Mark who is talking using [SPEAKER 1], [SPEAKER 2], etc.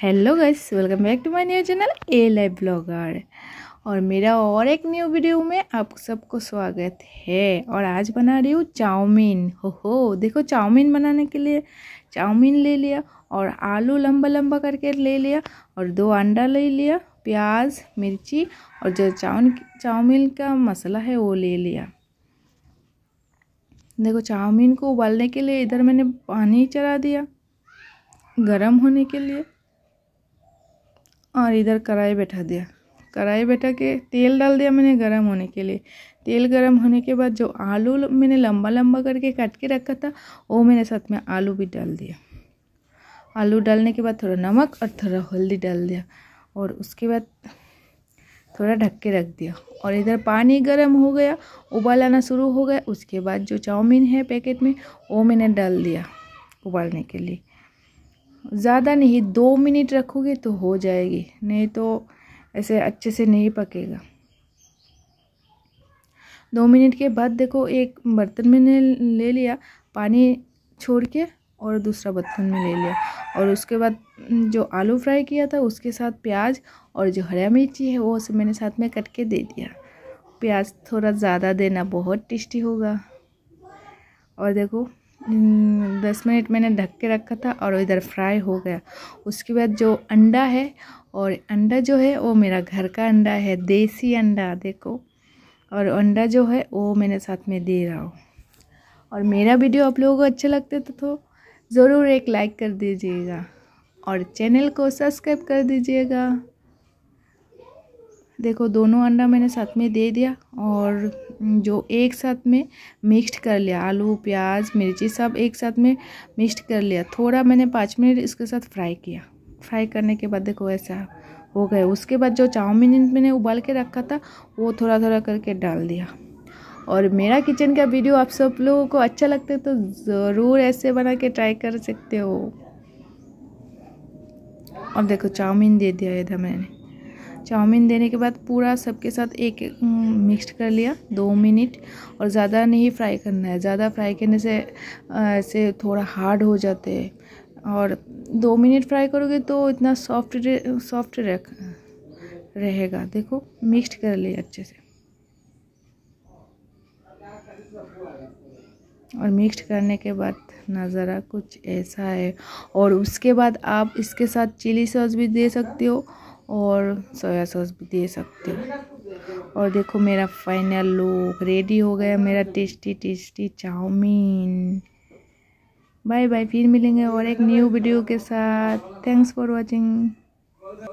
[SPEAKER 1] hello guys welcome back to my new channel A live blogger और मेरा और एक न्यू वीडियो में आप सबको स्वागत है और आज बना रही हूँ चाउमीन हो हो देखो चाउमीन बनाने के लिए चाउमीन ले लिया और आलू लंबा लंबा करके ले लिया और दो अंडा ले लिया प्याज मिर्ची और जो चाउन चाउमीन का मसाला है वो ले लिया देखो चाउमीन को उबालने के लिए इधर मैंने पानी चढ़ा दिया गरम होने के लिए और इधर कढ़ाई बैठा दिया कढ़ाई बैठा के तेल डाल दिया मैंने गरम होने के लिए तेल गरम होने के बाद जो आलू मैंने लंबा लंबा करके काट के रखा था वो मैंने साथ में आलू भी डाल दिया आलू डालने के बाद थोड़ा नमक और थोड़ा हल्दी डाल दिया और उसके बाद थोड़ा ढक के रख दिया और इधर पानी गर्म हो गया उबाल आना शुरू हो गया उसके बाद जो चाउमीन है पैकेट में वो मैंने डाल दिया उबालने के लिए ज़्यादा नहीं दो मिनट रखोगे तो हो जाएगी नहीं तो ऐसे अच्छे से नहीं पकेगा दो मिनट के बाद देखो एक बर्तन में ले लिया पानी छोड़ के और दूसरा बर्तन में ले लिया और उसके बाद जो आलू फ्राई किया था उसके साथ प्याज और जो हरा मिर्ची है वो मैंने साथ में कट के दे दिया प्याज थोड़ा ज़्यादा देना बहुत टेस्टी होगा और देखो हम्म, दस मिनट मैंने ढक के रखा था और इधर फ्राई हो गया उसके बाद जो अंडा है और अंडा जो है वो मेरा घर का अंडा है देसी अंडा देखो और अंडा जो है वो मैंने साथ में दे रहा हूँ और मेरा वीडियो आप लोगों को अच्छा लगता तो, तो ज़रूर एक लाइक कर दीजिएगा और चैनल को सब्सक्राइब कर दीजिएगा देखो दोनों अंडा मैंने साथ में दे दिया और जो एक साथ में मिक्स्ड कर लिया आलू प्याज मिर्ची सब एक साथ में मिक्स्ड कर लिया थोड़ा मैंने पाँच मिनट इसके साथ फ्राई किया फ्राई करने के बाद देखो ऐसा हो गया उसके बाद जो चाउमीन मैंने उबाल के रखा था वो थोड़ा थोड़ा करके डाल दिया और मेरा किचन का वीडियो आप सब लोगों को अच्छा लगता है तो ज़रूर ऐसे बना के ट्राई कर सकते हो अब देखो चाउमीन दे दिया इधर मैंने चाउमीन देने के बाद पूरा सबके साथ एक एक मिक्स कर लिया दो मिनट और ज़्यादा नहीं फ्राई करना है ज़्यादा फ्राई करने से ऐसे थोड़ा हार्ड हो जाते हैं और दो मिनट फ्राई करोगे तो इतना सॉफ्ट सॉफ्ट रख रहेगा देखो मिक्स कर लिया अच्छे से और मिक्स करने के बाद नज़ारा कुछ ऐसा है और उसके बाद आप इसके साथ चिली सॉस भी दे सकते हो और सोया सॉस भी दे सकते हो और देखो मेरा फाइनल लुक रेडी हो गया मेरा tasty tasty chowmein bye bye फिर मिलेंगे और एक न्यू वीडियो के साथ थैंक्स फॉर वाचिंग